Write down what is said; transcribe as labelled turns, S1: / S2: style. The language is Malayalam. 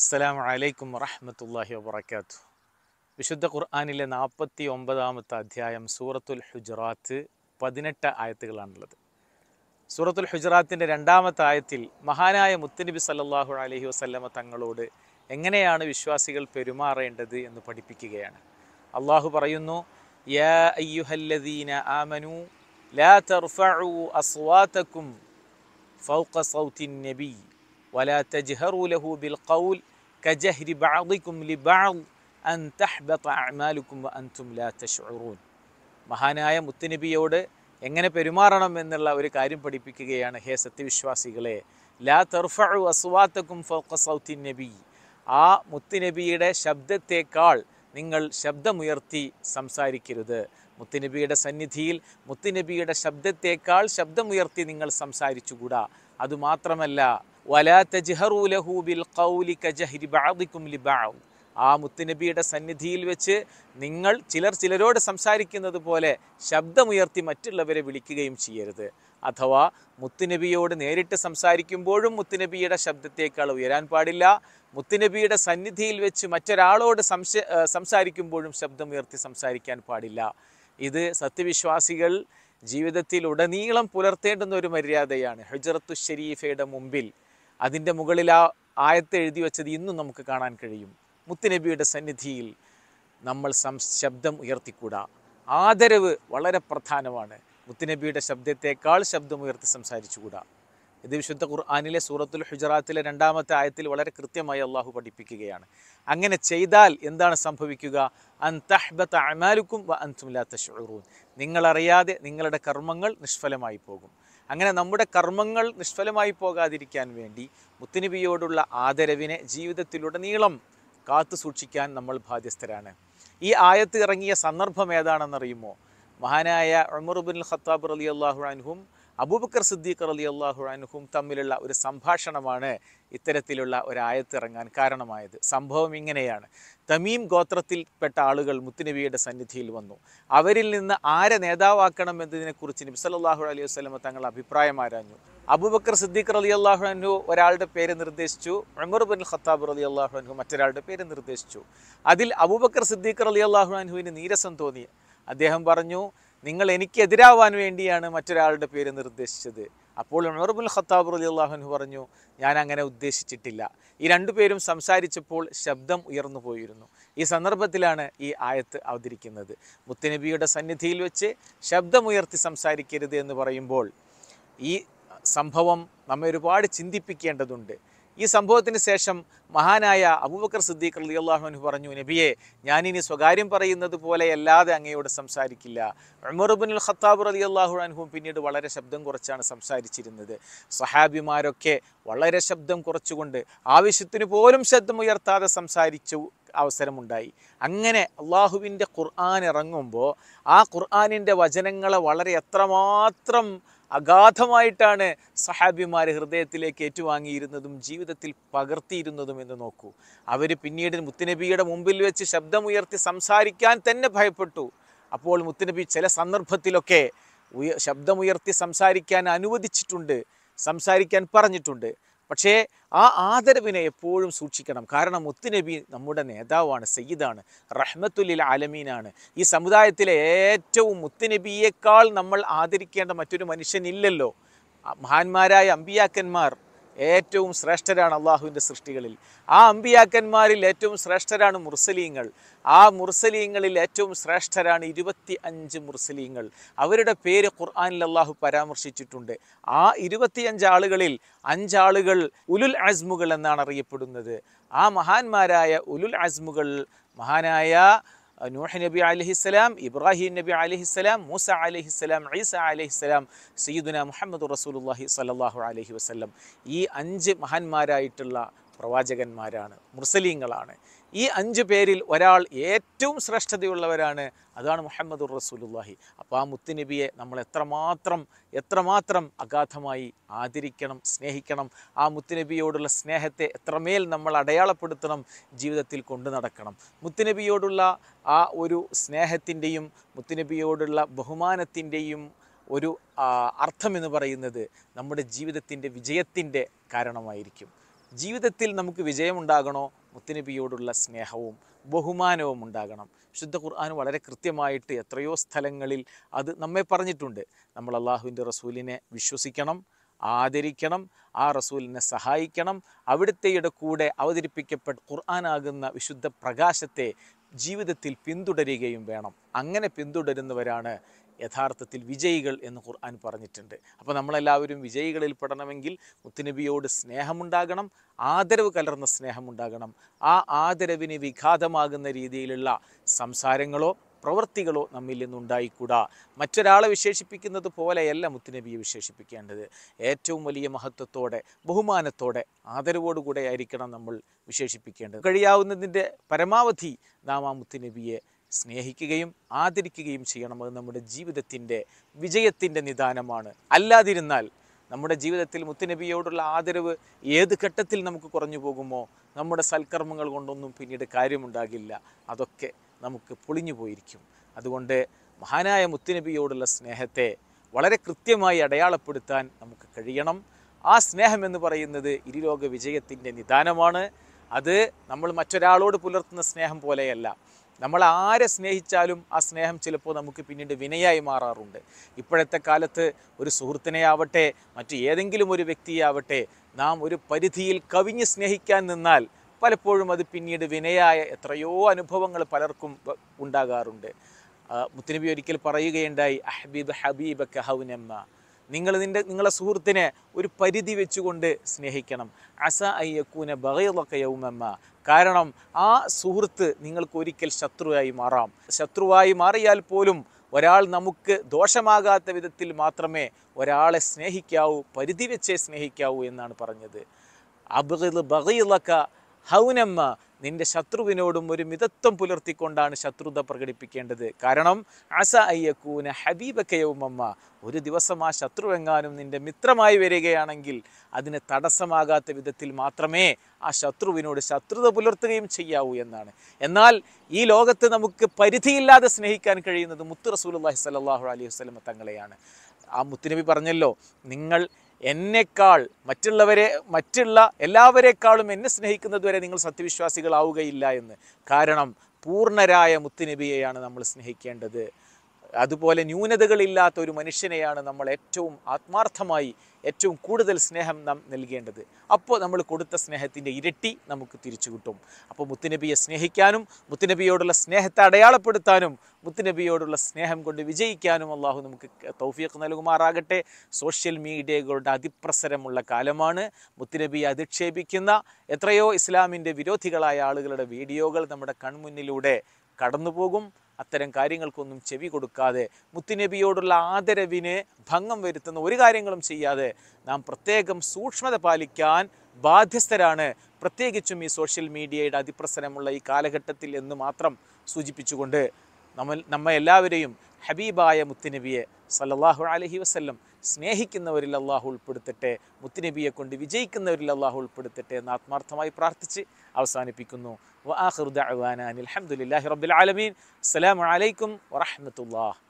S1: അസ്സലാമു അലൈക്കും വറഹമത്തല്ലാഹി വബർക്കാത്തു വിശുദ്ധ ഖുർആാനിലെ നാൽപ്പത്തി ഒമ്പതാമത്തെ അധ്യായം സൂറത്തുൽ ഹുജറാത്ത് പതിനെട്ട് ആയത്തുകളാണുള്ളത് സൂറത്തുൽ ഹുജറാത്തിൻ്റെ രണ്ടാമത്തെ ആയത്തിൽ മഹാനായ മുത്തനബി സല്ലാഹു അലഹി വസ്ല്ലമ തങ്ങളോട് എങ്ങനെയാണ് വിശ്വാസികൾ പെരുമാറേണ്ടത് എന്ന് പഠിപ്പിക്കുകയാണ് അള്ളാഹു പറയുന്നു യാ ആമനു ലാ തർഫഉ അസ്വാതക്കും ഫൗഖ സൗത്തിൻ നബി ولا تجهروا له بالقول كجهر بعضكم لبعض أن تحبط أعمالكم وأنتم لا تشعرون മഹാനായ മുത്തുനബിയോട് എങ്ങനെ പെരുമാറണം എന്നുള്ള ഒരു കാര്യം പഠിപ്പിക്കുകയാണ് ഹേ സത്യവിശ്വാസികളെ ലാ തർഫു അസ്വാത്തക്കും ഫോക്ക സൗത്തിൻ നബി ആ മുത്തുനബിയുടെ ശബ്ദത്തേക്കാൾ നിങ്ങൾ ശബ്ദമുയർത്തി സംസാരിക്കരുത് മുത്തുനബിയുടെ സന്നിധിയിൽ മുത്തുനബിയുടെ ശബ്ദത്തേക്കാൾ ശബ്ദമുയർത്തി നിങ്ങൾ സംസാരിച്ചുകൂടാ അതുമാത്രമല്ല വലാ ലഹു ബിൽ ഖൗലി ബഅദികും ആ മുത്തുനബിയുടെ സന്നിധിയിൽ വെച്ച് നിങ്ങൾ ചിലർ ചിലരോട് സംസാരിക്കുന്നത് പോലെ ശബ്ദമുയർത്തി മറ്റുള്ളവരെ വിളിക്കുകയും ചെയ്യരുത് അഥവാ മുത്തുനബിയോട് നേരിട്ട് സംസാരിക്കുമ്പോഴും മുത്തുനബിയുടെ ശബ്ദത്തേക്കാൾ ഉയരാൻ പാടില്ല മുത്തുനബിയുടെ സന്നിധിയിൽ വെച്ച് മറ്റൊരാളോട് സംശ സംസാരിക്കുമ്പോഴും ശബ്ദമുയർത്തി സംസാരിക്കാൻ പാടില്ല ഇത് സത്യവിശ്വാസികൾ ജീവിതത്തിൽ ഉടനീളം പുലർത്തേണ്ടുന്ന ഒരു മര്യാദയാണ് ഹജറത്തു ഷരീഫയുടെ മുമ്പിൽ അതിൻ്റെ മുകളിൽ ആ ആയത്ത് എഴുതി വെച്ചത് ഇന്നും നമുക്ക് കാണാൻ കഴിയും മുത്തുനബിയുടെ സന്നിധിയിൽ നമ്മൾ സം ശബ്ദം ഉയർത്തിക്കൂടാ ആദരവ് വളരെ പ്രധാനമാണ് മുത്തുനബിയുടെ ശബ്ദത്തേക്കാൾ ശബ്ദം ഉയർത്തി സംസാരിച്ചുകൂടാ ഇത് വിശുദ്ധ ഖുർആാനിലെ സൂറത്തുൽ ഹുജറാത്തിലെ രണ്ടാമത്തെ ആയത്തിൽ വളരെ കൃത്യമായി അള്ളാഹു പഠിപ്പിക്കുകയാണ് അങ്ങനെ ചെയ്താൽ എന്താണ് സംഭവിക്കുക അൻതഹ്ബത്ത് അമാലുക്കും വ അൻതുമില്ലാത്ത ഷുറൂൻ നിങ്ങളറിയാതെ നിങ്ങളുടെ കർമ്മങ്ങൾ നിഷ്ഫലമായി പോകും അങ്ങനെ നമ്മുടെ കർമ്മങ്ങൾ നിഷ്ഫലമായി പോകാതിരിക്കാൻ വേണ്ടി മുത്തുനബിയോടുള്ള ആദരവിനെ ജീവിതത്തിലുടനീളം കാത്തു സൂക്ഷിക്കാൻ നമ്മൾ ബാധ്യസ്ഥരാണ് ഈ ആയത്ത് ഇറങ്ങിയ സന്ദർഭം ഏതാണെന്നറിയുമോ മഹാനായ ഉമർബുൽ ഖത്താബ് റളിയല്ലാഹു അള്ളാഹു അബൂബക്കർ സിദ്ദീഖർ അലി അള്ളാഹു അനുഹും തമ്മിലുള്ള ഒരു സംഭാഷണമാണ് ഇത്തരത്തിലുള്ള ഒരായത്ത് ഇറങ്ങാൻ കാരണമായത് സംഭവം ഇങ്ങനെയാണ് തമീം ഗോത്രത്തിൽപ്പെട്ട ആളുകൾ മുത്തുനബിയുടെ സന്നിധിയിൽ വന്നു അവരിൽ നിന്ന് ആരെ നേതാവാക്കണം എന്നതിനെക്കുറിച്ച് നബ്സല്ലാഹു അലൈഹി വസ്ലമ തങ്ങൾ അഭിപ്രായം ആരാഞ്ഞു അബൂബക്കർ സിദ്ദീഖ് അലി അള്ളാഹു അനു ഒരാളുടെ പേര് നിർദ്ദേശിച്ചു ഉമർ ഖത്താബ് അലി അള്ളാഹു അനു മറ്റൊരാളുടെ പേര് നിർദ്ദേശിച്ചു അതിൽ അബൂബക്കർ സിദ്ദീഖ് അലി അള്ളാഹു അനുഹുവിന് നീരസം തോന്നി അദ്ദേഹം പറഞ്ഞു നിങ്ങൾ എനിക്കെതിരാവാൻ വേണ്ടിയാണ് മറ്റൊരാളുടെ പേര് നിർദ്ദേശിച്ചത് അപ്പോൾ ഉമർബുൽ ഖത്താബ് അലി അള്ളാഹുനു പറഞ്ഞു ഞാൻ അങ്ങനെ ഉദ്ദേശിച്ചിട്ടില്ല ഈ പേരും സംസാരിച്ചപ്പോൾ ശബ്ദം ഉയർന്നു പോയിരുന്നു ഈ സന്ദർഭത്തിലാണ് ഈ ആയത്ത് അവതരിക്കുന്നത് മുത്തനബിയുടെ സന്നിധിയിൽ വെച്ച് ശബ്ദമുയർത്തി സംസാരിക്കരുത് എന്ന് പറയുമ്പോൾ ഈ സംഭവം നമ്മെ ഒരുപാട് ചിന്തിപ്പിക്കേണ്ടതുണ്ട് ഈ സംഭവത്തിന് ശേഷം മഹാനായ അബൂബക്കർ സിദ്ദീഖ് അലി അള്ളാഹുനു പറഞ്ഞു നബിയെ ഞാനിനി സ്വകാര്യം പറയുന്നത് പോലെയല്ലാതെ അങ്ങയോട് സംസാരിക്കില്ല ഉമർബിനുൽ ഖത്താബ് അലി അള്ളാഹു അനുഭവം പിന്നീട് വളരെ ശബ്ദം കുറച്ചാണ് സംസാരിച്ചിരുന്നത് സഹാബിമാരൊക്കെ വളരെ ശബ്ദം കുറച്ചുകൊണ്ട് ആവശ്യത്തിന് പോലും ശബ്ദം ഉയർത്താതെ സംസാരിച്ചു അവസരമുണ്ടായി അങ്ങനെ അള്ളാഹുവിൻ്റെ ഖുർആൻ ഇറങ്ങുമ്പോൾ ആ ഖുർആാനിൻ്റെ വചനങ്ങളെ വളരെ എത്രമാത്രം അഗാധമായിട്ടാണ് സഹാബിമാർ ഹൃദയത്തിലേക്ക് ഏറ്റുവാങ്ങിയിരുന്നതും ജീവിതത്തിൽ പകർത്തിയിരുന്നതും എന്ന് നോക്കൂ അവർ പിന്നീട് മുത്തുനബിയുടെ മുമ്പിൽ വെച്ച് ശബ്ദമുയർത്തി സംസാരിക്കാൻ തന്നെ ഭയപ്പെട്ടു അപ്പോൾ മുത്തുനബി ചില സന്ദർഭത്തിലൊക്കെ ശബ്ദമുയർത്തി സംസാരിക്കാൻ അനുവദിച്ചിട്ടുണ്ട് സംസാരിക്കാൻ പറഞ്ഞിട്ടുണ്ട് പക്ഷേ ആ ആദരവിനെ എപ്പോഴും സൂക്ഷിക്കണം കാരണം മുത്തുനബി നമ്മുടെ നേതാവാണ് സയ്യിദാണ് റഹ്മത്തുൽ ആലമീനാണ് ഈ സമുദായത്തിലെ ഏറ്റവും മുത്തുനബിയേക്കാൾ നമ്മൾ ആദരിക്കേണ്ട മറ്റൊരു മനുഷ്യനില്ലല്ലോ മഹാന്മാരായ അമ്പിയാക്കന്മാർ ഏറ്റവും ശ്രേഷ്ഠരാണ് അള്ളാഹുവിൻ്റെ സൃഷ്ടികളിൽ ആ അമ്പിയാക്കന്മാരിൽ ഏറ്റവും ശ്രേഷ്ഠരാണ് മുർസലീങ്ങൾ ആ മുർസലീങ്ങളിൽ ഏറ്റവും ശ്രേഷ്ഠരാണ് ഇരുപത്തി അഞ്ച് മുർസലീങ്ങൾ അവരുടെ പേര് ഖുർആാനിൽ അള്ളാഹു പരാമർശിച്ചിട്ടുണ്ട് ആ ഇരുപത്തിയഞ്ച് ആളുകളിൽ അഞ്ചാളുകൾ ഉലുൽ അസ്മുകൾ എന്നാണ് അറിയപ്പെടുന്നത് ആ മഹാന്മാരായ ഉലുൽ അസ്മുകൾ മഹാനായ നൂഹ് നബി അലഹിസ്സലാം ഇബ്രാഹിം നബി അലഹിസ്സലാം മൂസ അലഹിസ്സലാം ഈസ അലഹിസ്സലാം സയ്യിദുന മുഹമ്മദ് റസൂലുല്ലാഹി സല്ലാഹു അലഹി വസ്ലം ഈ അഞ്ച് മഹാന്മാരായിട്ടുള്ള പ്രവാചകന്മാരാണ് മുർസലീങ്ങളാണ് ഈ അഞ്ച് പേരിൽ ഒരാൾ ഏറ്റവും ശ്രേഷ്ഠതയുള്ളവരാണ് അതാണ് മുഹമ്മദ് റസൂലുല്ലാഹി അപ്പോൾ ആ മുത്തുനബിയെ നമ്മൾ എത്രമാത്രം എത്രമാത്രം അഗാധമായി ആദരിക്കണം സ്നേഹിക്കണം ആ മുത്തുനബിയോടുള്ള സ്നേഹത്തെ എത്രമേൽ നമ്മൾ അടയാളപ്പെടുത്തണം ജീവിതത്തിൽ കൊണ്ടു നടക്കണം മുത്തുനബിയോടുള്ള ആ ഒരു സ്നേഹത്തിൻ്റെയും മുത്തുനബിയോടുള്ള ബഹുമാനത്തിൻ്റെയും ഒരു അർത്ഥമെന്ന് പറയുന്നത് നമ്മുടെ ജീവിതത്തിൻ്റെ വിജയത്തിൻ്റെ കാരണമായിരിക്കും ജീവിതത്തിൽ നമുക്ക് വിജയമുണ്ടാകണോ മുത്തുനബിയോടുള്ള സ്നേഹവും ബഹുമാനവും ഉണ്ടാകണം ശുദ്ധ ഖുർആൻ വളരെ കൃത്യമായിട്ട് എത്രയോ സ്ഥലങ്ങളിൽ അത് നമ്മെ പറഞ്ഞിട്ടുണ്ട് നമ്മൾ അള്ളാഹുവിൻ്റെ റസൂലിനെ വിശ്വസിക്കണം ആദരിക്കണം ആ റസൂലിനെ സഹായിക്കണം അവിടുത്തെയുടെ കൂടെ അവതരിപ്പിക്കപ്പെട്ട ഖുർആാനാകുന്ന വിശുദ്ധ പ്രകാശത്തെ ജീവിതത്തിൽ പിന്തുടരുകയും വേണം അങ്ങനെ പിന്തുടരുന്നവരാണ് യഥാർത്ഥത്തിൽ വിജയികൾ എന്ന് ഖുർആൻ പറഞ്ഞിട്ടുണ്ട് അപ്പോൾ നമ്മളെല്ലാവരും വിജയികളിൽ പെടണമെങ്കിൽ മുത്തുനബിയോട് സ്നേഹമുണ്ടാകണം ആദരവ് കലർന്ന സ്നേഹമുണ്ടാകണം ആ ആദരവിന് വിഘാതമാകുന്ന രീതിയിലുള്ള സംസാരങ്ങളോ പ്രവൃത്തികളോ നമ്മിൽ നിന്നുണ്ടായിക്കൂടാ മറ്റൊരാളെ വിശേഷിപ്പിക്കുന്നത് പോലെയല്ല മുത്തുനബിയെ വിശേഷിപ്പിക്കേണ്ടത് ഏറ്റവും വലിയ മഹത്വത്തോടെ ബഹുമാനത്തോടെ ആദരവോടുകൂടെ ആയിരിക്കണം നമ്മൾ വിശേഷിപ്പിക്കേണ്ടത് കഴിയാവുന്നതിൻ്റെ പരമാവധി നാം ആ മുത്തുനബിയെ സ്നേഹിക്കുകയും ആദരിക്കുകയും ചെയ്യണം നമ്മുടെ ജീവിതത്തിൻ്റെ വിജയത്തിൻ്റെ നിദാനമാണ് അല്ലാതിരുന്നാൽ നമ്മുടെ ജീവിതത്തിൽ മുത്തുനബിയോടുള്ള ആദരവ് ഏത് ഘട്ടത്തിൽ നമുക്ക് കുറഞ്ഞു പോകുമോ നമ്മുടെ സൽക്കർമ്മങ്ങൾ കൊണ്ടൊന്നും പിന്നീട് കാര്യമുണ്ടാകില്ല അതൊക്കെ നമുക്ക് പൊളിഞ്ഞു പോയിരിക്കും അതുകൊണ്ട് മഹാനായ മുത്തുനബിയോടുള്ള സ്നേഹത്തെ വളരെ കൃത്യമായി അടയാളപ്പെടുത്താൻ നമുക്ക് കഴിയണം ആ സ്നേഹം എന്ന് പറയുന്നത് ഇരുലോക വിജയത്തിൻ്റെ നിദാനമാണ് അത് നമ്മൾ മറ്റൊരാളോട് പുലർത്തുന്ന സ്നേഹം പോലെയല്ല നമ്മൾ ആരെ സ്നേഹിച്ചാലും ആ സ്നേഹം ചിലപ്പോൾ നമുക്ക് പിന്നീട് വിനയായി മാറാറുണ്ട് ഇപ്പോഴത്തെ കാലത്ത് ഒരു സുഹൃത്തിനെ ആവട്ടെ മറ്റു ഏതെങ്കിലും ഒരു വ്യക്തിയാവട്ടെ നാം ഒരു പരിധിയിൽ കവിഞ്ഞ് സ്നേഹിക്കാൻ നിന്നാൽ പലപ്പോഴും അത് പിന്നീട് വിനയായ എത്രയോ അനുഭവങ്ങൾ പലർക്കും ഉണ്ടാകാറുണ്ട് മുത്തനബി ഒരിക്കൽ പറയുകയുണ്ടായി അഹബീബ് ഹബീബ് കഹൗനമ്മ നിങ്ങൾ നിൻ്റെ നിങ്ങളെ സുഹൃത്തിനെ ഒരു പരിധി വെച്ചുകൊണ്ട് സ്നേഹിക്കണം അസ അയ്യക്കൂനെ ബഹൈലൊക്കെ യൗമമ്മ കാരണം ആ സുഹൃത്ത് നിങ്ങൾക്ക് ഒരിക്കൽ ശത്രുവായി മാറാം ശത്രുവായി മാറിയാൽ പോലും ഒരാൾ നമുക്ക് ദോഷമാകാത്ത വിധത്തിൽ മാത്രമേ ഒരാളെ സ്നേഹിക്കാവൂ പരിധി വെച്ചേ സ്നേഹിക്കാവൂ എന്നാണ് പറഞ്ഞത് അബ്ഗിൽ ബഗീലക്ക ഹൗനമ്മ നിന്റെ ശത്രുവിനോടും ഒരു മിതത്വം പുലർത്തിക്കൊണ്ടാണ് ശത്രുത പ്രകടിപ്പിക്കേണ്ടത് കാരണം അസ അയ്യക്കൂന ഹബീബക്കയവുമമ്മ ഒരു ദിവസം ആ ശത്രുവെങ്ങാനും നിന്റെ മിത്രമായി വരികയാണെങ്കിൽ അതിന് തടസ്സമാകാത്ത വിധത്തിൽ മാത്രമേ ആ ശത്രുവിനോട് ശത്രുത പുലർത്തുകയും ചെയ്യാവൂ എന്നാണ് എന്നാൽ ഈ ലോകത്ത് നമുക്ക് പരിധിയില്ലാതെ സ്നേഹിക്കാൻ കഴിയുന്നത് മുത്തു റസൂൽ അള്ളാഹി സലാഹു അലൈഹി വസ്ലമ തങ്ങളെയാണ് ആ മുത്തുനബി പറഞ്ഞല്ലോ നിങ്ങൾ എന്നെക്കാൾ മറ്റുള്ളവരെ മറ്റുള്ള എല്ലാവരെക്കാളും എന്നെ സ്നേഹിക്കുന്നതുവരെ നിങ്ങൾ സത്യവിശ്വാസികളാവുകയില്ല എന്ന് കാരണം പൂർണ്ണരായ മുത്തുനബിയെയാണ് നമ്മൾ സ്നേഹിക്കേണ്ടത് അതുപോലെ ന്യൂനതകളില്ലാത്ത ഒരു മനുഷ്യനെയാണ് നമ്മൾ ഏറ്റവും ആത്മാർത്ഥമായി ഏറ്റവും കൂടുതൽ സ്നേഹം നാം നൽകേണ്ടത് അപ്പോൾ നമ്മൾ കൊടുത്ത സ്നേഹത്തിൻ്റെ ഇരട്ടി നമുക്ക് തിരിച്ചു കിട്ടും അപ്പോൾ മുത്തുനബിയെ സ്നേഹിക്കാനും മുത്തുനബിയോടുള്ള സ്നേഹത്തെ അടയാളപ്പെടുത്താനും മുത്തുനബിയോടുള്ള സ്നേഹം കൊണ്ട് വിജയിക്കാനും അള്ളാഹു നമുക്ക് തൗഫീഖ് നൽകുമാറാകട്ടെ സോഷ്യൽ മീഡിയകളുടെ അതിപ്രസരമുള്ള കാലമാണ് മുത്തുനബിയെ അധിക്ഷേപിക്കുന്ന എത്രയോ ഇസ്ലാമിൻ്റെ വിരോധികളായ ആളുകളുടെ വീഡിയോകൾ നമ്മുടെ കൺമുന്നിലൂടെ കടന്നു പോകും അത്തരം കാര്യങ്ങൾക്കൊന്നും ചെവി കൊടുക്കാതെ മുത്തുനബിയോടുള്ള ആദരവിന് ഭംഗം വരുത്തുന്ന ഒരു കാര്യങ്ങളും ചെയ്യാതെ നാം പ്രത്യേകം സൂക്ഷ്മത പാലിക്കാൻ ബാധ്യസ്ഥരാണ് പ്രത്യേകിച്ചും ഈ സോഷ്യൽ മീഡിയയുടെ അതിപ്രസരമുള്ള ഈ കാലഘട്ടത്തിൽ എന്ന് മാത്രം സൂചിപ്പിച്ചുകൊണ്ട് നമ്മൾ നമ്മ എല്ലാവരെയും ഹബീബായ മുത്തുനബിയെ സല്ലാഹു അലഹി വസ്ല്ലം സ്നേഹിക്കുന്നവരിൽ അള്ളാഹു ഉൾപ്പെടുത്തട്ടെ മുത്തുനബിയെ കൊണ്ട് വിജയിക്കുന്നവരിൽ അള്ളാഹു ഉൾപ്പെടുത്തട്ടെ എന്ന് ആത്മാർത്ഥമായി പ്രാർത്ഥിച്ച് അവസാനിപ്പിക്കുന്നു വാഹുദാൻ അലഹമുല്ലാഹി റബ്ബുൽ ആലമീൻ